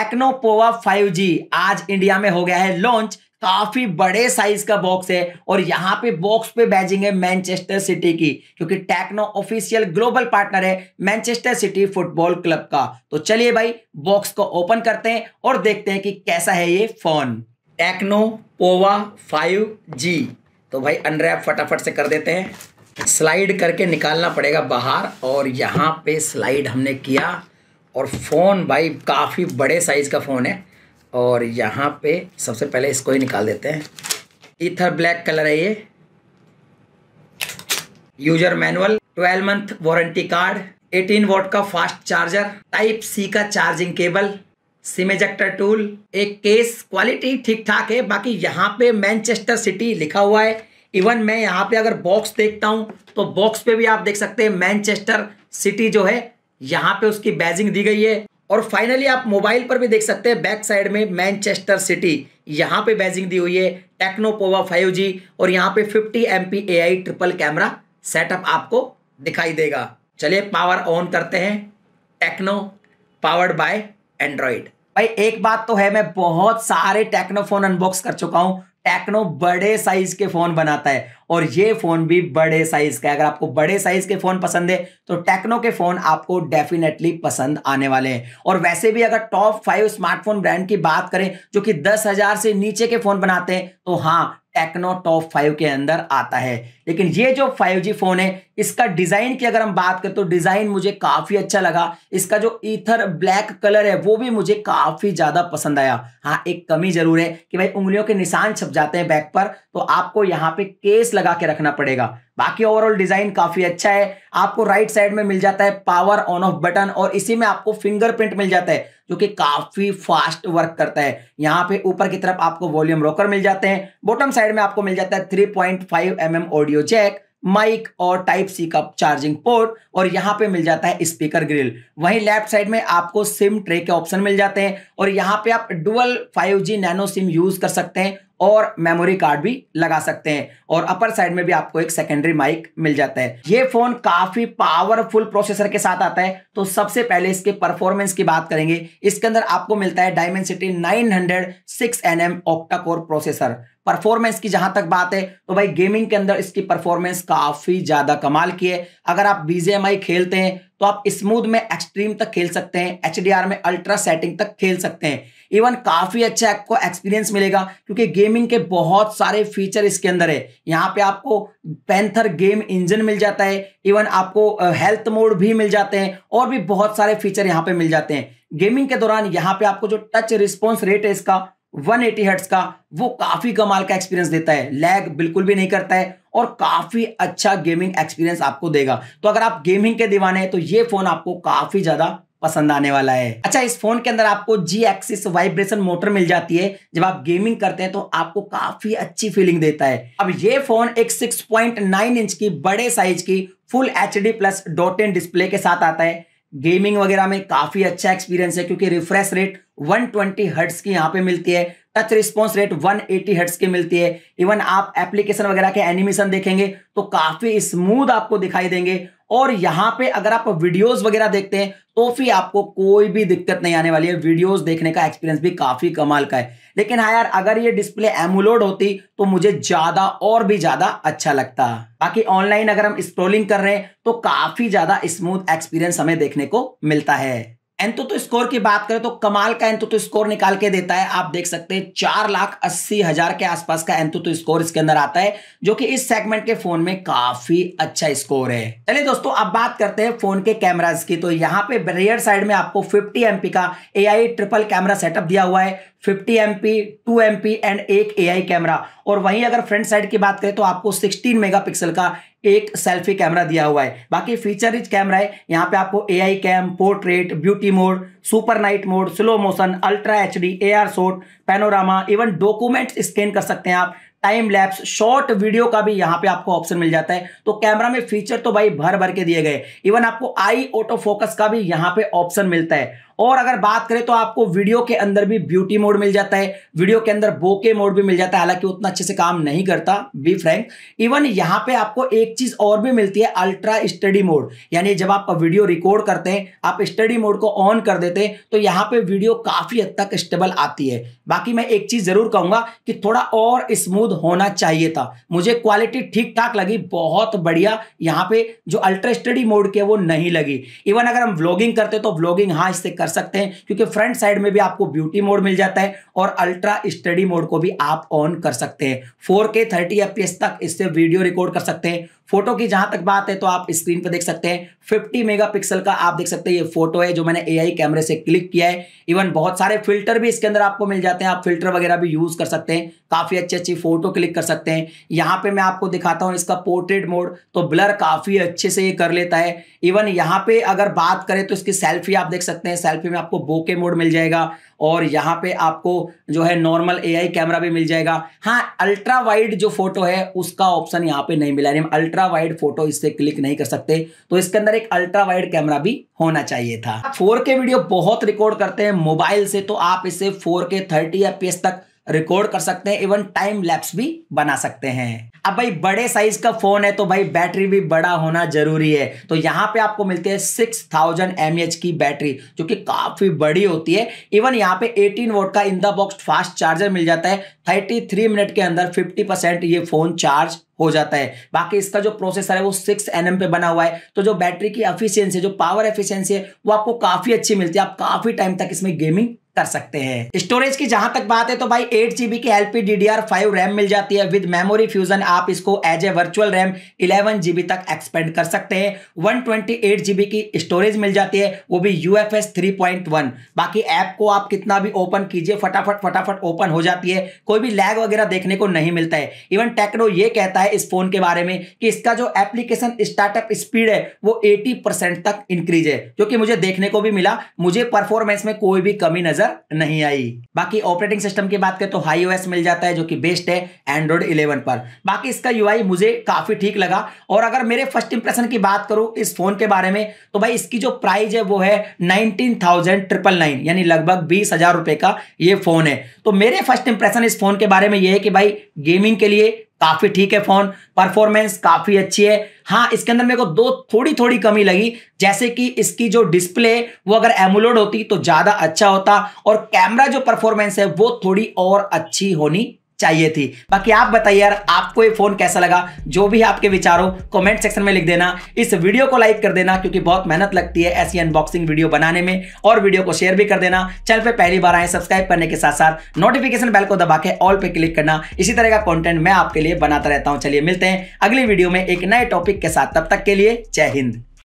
techno Pova 5G आज India में हो गया है लॉन्च काफी बड़े साइज का बॉक्स है और यहाँ पे बॉक्स पे बैजिंग है मैनचेस्टर सिटी की क्योंकि टेक्नो ऑफिशियल ग्लोबल पार्टनर है मैनचेस्टर सिटी फुटबॉल क्लब का तो चलिए भाई बॉक्स को ओपन करते हैं और देखते हैं कि कैसा है ये phone Tecno Pova five G तो भाई अनरैप फटाफट से कर देते हैं स्लाइड करके निकालना पड़ेगा बाहर और यहाँ पे स्लाइड हमने किया और फ़ोन भाई काफ़ी बड़े साइज़ का फ़ोन है और यहाँ पे सबसे पहले इसको ही निकाल देते हैं इथर ब्लैक कलर है ये user manual 12 month warranty card 18 watt का फास्ट चार्जर टाइप सी का charging cable SIM ejector tool एक केस क्वालिटी ठीक ठाक है बाकी यहाँ पे मैनचेस्टर सिटी लिखा हुआ है इवन मैं यहाँ पे अगर बॉक्स देखता हूँ तो बॉक्स पे भी आप देख सकते हैं मैनचेस्टर सिटी जो है यहाँ पे उसकी बैजिंग दी गई है और फाइनली आप मोबाइल पर भी देख सकते हैं बैक साइड में मैनचेस्टर सिटी यहाँ पे बैजिंग दी हुई है टेक्नोपोवा फाइव जी और यहाँ पे 50 M P A I triple camera setup आपको दिखाई देगा चलिए पावर ऑन करते हैं टेक्नो पावर्ड बाय एंड्रॉयड भाई एक बात तो है मैं बहुत सारे टेक्नो फोन अनबॉक्स कर चुका हूं टेक्नो बड़े साइज के फोन बनाता है और ये फोन भी बड़े साइज का है अगर आपको बड़े साइज के फोन पसंद है तो टेक्नो के फोन आपको डेफिनेटली पसंद आने वाले हैं और वैसे भी अगर टॉप फाइव स्मार्टफोन ब्रांड की बात करें जो कि दस हजार से नीचे के फोन बनाते हैं तो हाँ टेक्नो टॉप फाइव के अंदर आता है लेकिन ये जो 5G फोन है इसका डिजाइन की अगर हम बात करें तो डिजाइन मुझे काफी अच्छा लगा इसका जो ईथर ब्लैक कलर है वो भी मुझे काफी ज्यादा पसंद आया हाँ एक कमी जरूर है कि भाई उंगलियों के निशान छप जाते हैं बैक पर तो आपको यहाँ पे केस लगा के रखना पड़ेगा बाकी ओवरऑल डिजाइन काफी अच्छा है आपको राइट साइड में मिल जाता है पावर ऑन ऑफ बटन और इसी में आपको फिंगरप्रिंट मिल जाता है जो कि काफी फास्ट वर्क करता है यहाँ पे ऊपर की तरफ आपको वॉल्यूम रोकर मिल जाते हैं बॉटम साइड में आपको मिल जाता है three point five M M audio jack mic और टाइप सी का चार्जिंग पोर्ट और यहाँ पे मिल जाता है स्पीकर ग्रिल वहीं लेफ्ट साइड में आपको सिम ट्रे के ऑप्शन मिल जाते हैं और यहाँ पे आप dual 5G nano SIM use कर सकते हैं और मेमोरी कार्ड भी लगा सकते हैं और अपर साइड में भी आपको एक सेकेंडरी माइक मिल जाता है ये फोन काफी पावरफुल प्रोसेसर के साथ आता है तो सबसे पहले इसके परफॉर्मेंस की बात करेंगे इसके अंदर आपको मिलता है city nine hundred six N M octacore processor performance की जहां तक बात है तो भाई गेमिंग के अंदर इसकी परफॉर्मेंस काफी ज्यादा कमाल की है अगर आप बीजेएमआई खेलते हैं तो आप स्मूथ में एक्सट्रीम तक खेल सकते हैं एच में अल्ट्रा सेटिंग तक खेल सकते हैं इवन काफ़ी अच्छा आपको एक्सपीरियंस मिलेगा क्योंकि गेमिंग के बहुत सारे फीचर इसके अंदर है यहाँ पे आपको पैंथर गेम इंजन मिल जाता है इवन आपको हेल्थ मोड भी मिल जाते हैं और भी बहुत सारे फीचर यहाँ पे मिल जाते हैं गेमिंग के दौरान यहाँ पे आपको जो टच रिस्पॉन्स रेट है इसका 180 एटी का वो काफी कमाल का एक्सपीरियंस देता है लैग बिल्कुल भी नहीं करता है और काफी अच्छा गेमिंग एक्सपीरियंस आपको देगा तो अगर आप गेमिंग के दीवाने हैं तो ये फोन आपको काफी ज्यादा पसंद आने वाला है अच्छा इस फोन के अंदर आपको जी एक्सिस वाइब्रेशन मोटर मिल जाती है जब आप गेमिंग करते हैं तो आपको काफी अच्छी फीलिंग देता है अब ये फोन एक 6.9 इंच की बड़े साइज की full H D plus dot display के साथ आता है गेमिंग वगैरह में काफी अच्छा एक्सपीरियंस है क्योंकि रिफ्रेश रेट 120 हर्ट्स की यहाँ पे मिलती है टच रिस्पॉन्स रेट 180 हर्ट्स की मिलती है इवन आप एप्लीकेशन वगैरह के एनिमेशन देखेंगे तो काफी स्मूथ आपको दिखाई देंगे और यहाँ पे अगर आप वीडियोस वगैरह देखते हैं तो फिर आपको कोई भी दिक्कत नहीं आने वाली है वीडियोस देखने का एक्सपीरियंस भी काफी कमाल का है लेकिन हाँ यार अगर ये डिस्प्ले एमुलोड होती तो मुझे ज्यादा और भी ज्यादा अच्छा लगता बाकी ऑनलाइन अगर हम स्क्रोलिंग कर रहे हैं तो काफी ज्यादा स्मूथ एक्सपीरियंस हमें देखने को मिलता है एंतो तो स्कोर की बात करें तो कमाल का एंतो तो स्कोर निकाल के देता है आप देख सकते हैं चार लाख अस्सी हजार के आसपास का एंतो तो स्कोर इसके अंदर आता है जो कि इस सेगमेंट के फोन में काफी अच्छा स्कोर है चलिए दोस्तों अब बात करते हैं फोन के कैमराज की तो यहाँ पे रियर साइड में आपको फिफ्टी एमपी का ए ट्रिपल कैमरा सेटअप दिया हुआ है 50 M P two M P and एक एआई कैमरा और वहीं अगर फ्रंट साइड की बात करें तो आपको 16 मेगापिक्सल का एक सेल्फी कैमरा दिया हुआ है बाकी फीचर रिच कैमरा है यहाँ पे आपको AI cam portrait beauty mode super night mode slow motion ultra H D A R shot panorama even documents scan कर सकते हैं आप टाइम लैप्स शॉर्ट वीडियो का भी यहाँ पे आपको ऑप्शन मिल जाता है तो कैमरा में फीचर तो भाई भर भर के दिए गए इवन आपको आई ऑटो फोकस का भी यहाँ पे ऑप्शन मिलता है और अगर बात करें तो आपको वीडियो के अंदर भी ब्यूटी मोड मिल जाता है वीडियो के अंदर बोके मोड भी मिल जाता है हालांकि उतना अच्छे से काम नहीं करता बी फ्रैंक इवन यहां पे आपको एक चीज और भी मिलती है अल्ट्रा स्टडी मोड यानी जब आप वीडियो रिकॉर्ड करते हैं आप स्टडी मोड को ऑन कर देते हैं तो यहाँ पे वीडियो काफी हद तक स्टेबल आती है बाकी मैं एक चीज जरूर कहूंगा कि थोड़ा और स्मूथ होना चाहिए था मुझे क्वालिटी ठीक ठाक लगी बहुत बढ़िया यहाँ पे जो अल्ट्रा स्टडी मोड के वो नहीं लगी इवन अगर हम व्लॉगिंग करते तो व्लॉगिंग हाँ इससे कर सकते हैं क्योंकि फ्रंट साइड में भी आपको ब्यूटी मोड मिल जाता है और अल्ट्रा स्टडी मोड को भी आप ऑन कर सकते हैं फोर के थर्टी एफ तक इससे वीडियो रिकॉर्ड कर सकते हैं फोटो की जहां तक बात है तो आप स्क्रीन पर देख सकते हैं फिफ्टी मेगा का आप देख सकते हैं ये फोटो है जो मैंने ए कैमरे से क्लिक किया है इवन बहुत सारे फिल्टर भी इसके अंदर आपको मिल जाते हैं आप फिल्टर वगैरह भी यूज कर सकते हैं काफ़ी अच्छी अच्छी फ़ोटो क्लिक कर सकते हैं यहाँ पे मैं आपको दिखाता हूँ इसका पोर्ट्रेट मोड तो ब्लर काफ़ी अच्छे से ये कर लेता है इवन यहाँ पे अगर बात करें तो इसकी सेल्फी आप देख सकते हैं सेल्फी में आपको बोके मोड मिल जाएगा और यहाँ पे आपको जो है नॉर्मल एआई कैमरा भी मिल जाएगा हाँ अल्ट्रा वाइड जो फोटो है उसका ऑप्शन यहाँ पे नहीं मिला अल्ट्रा वाइड फोटो इससे क्लिक नहीं कर सकते तो इसके अंदर एक अल्ट्रा वाइड कैमरा भी होना चाहिए था फोर के वीडियो बहुत रिकॉर्ड करते हैं मोबाइल से तो आप इसे फोर के थर्टी तक रिकॉर्ड कर सकते हैं इवन टाइम लैप्स भी बना सकते हैं अब भाई बड़े साइज का फोन है तो भाई बैटरी भी बड़ा होना जरूरी है तो यहाँ पे आपको मिलती है सिक्स थाउजेंड एम की बैटरी जो कि काफी बड़ी होती है इवन यहाँ पे 18 वोट का in the box fast charger मिल जाता है 33 मिनट के अंदर 50 परसेंट ये फोन चार्ज हो जाता है बाकी इसका जो प्रोसेसर है वो सिक्स एन पे बना हुआ है तो जो बैटरी की एफिशियंसी जो पावर एफिशियंसी है वो आपको काफी अच्छी मिलती है आप काफी टाइम तक इसमें गेमिंग कर सकते हैं स्टोरेज की जहां तक बात है तो भाई एट जीबी की एलपी आर फाइव रैम मिल जाती है विद मेमोरी फ्यूजन आप इसको as a virtual RAM eleven GB तक एक्सपेंड कर सकते हैं वन ट्वेंटी एट जीबी की स्टोरेज मिल जाती है वो भी U F S three point one बाकी ऐप को आप कितना भी ओपन कीजिए फटाफट फटाफट ओपन हो जाती है कोई भी लैग वगैरह देखने को नहीं मिलता है इवन टेक्नो ये कहता है इस फोन के बारे में कि इसका जो एप्लीकेशन स्टार्टअप स्पीड है वो एटी परसेंट तक इंक्रीज है जो कि मुझे देखने को भी मिला मुझे परफॉर्मेंस में कोई भी कमी नजर पर नहीं आई बाकी ऑपरेटिंग सिस्टम की बात करें तो हाई ओएस मिल जाता है जो कि बेस्ट है एंड्रॉइड 11 पर बाकी इसका यूआई मुझे काफी ठीक लगा और अगर मेरे फर्स्ट इंप्रेशन की बात करूं इस फोन के बारे में तो भाई इसकी जो प्राइस है वो है नाइनटीन यानी लगभग बीस का ये फोन है तो मेरे फर्स्ट इंप्रेशन इस फोन के बारे में यह है कि भाई गेमिंग के लिए काफी ठीक है फोन परफॉर्मेंस काफी अच्छी है हाँ इसके अंदर मेरे को दो थोड़ी थोड़ी कमी लगी जैसे कि इसकी जो डिस्प्ले वो अगर एमुलोड होती तो ज्यादा अच्छा होता और कैमरा जो परफॉर्मेंस है वो थोड़ी और अच्छी होनी चाहिए थी बाकी आप बताइए यार आपको ये फोन कैसा लगा जो भी आपके विचार हो कॉमेंट सेक्शन में लिख देना इस वीडियो को लाइक कर देना क्योंकि बहुत मेहनत लगती है ऐसी अनबॉक्सिंग वीडियो बनाने में और वीडियो को शेयर भी कर देना चैनल पे पहली बार आए सब्सक्राइब करने के साथ साथ नोटिफिकेशन बेल को दबा के ऑल पे क्लिक करना इसी तरह का कॉन्टेंट मैं आपके लिए बनाता रहता हूँ चलिए मिलते हैं अगली वीडियो में एक नए टॉपिक के साथ तब तक के लिए जय हिंद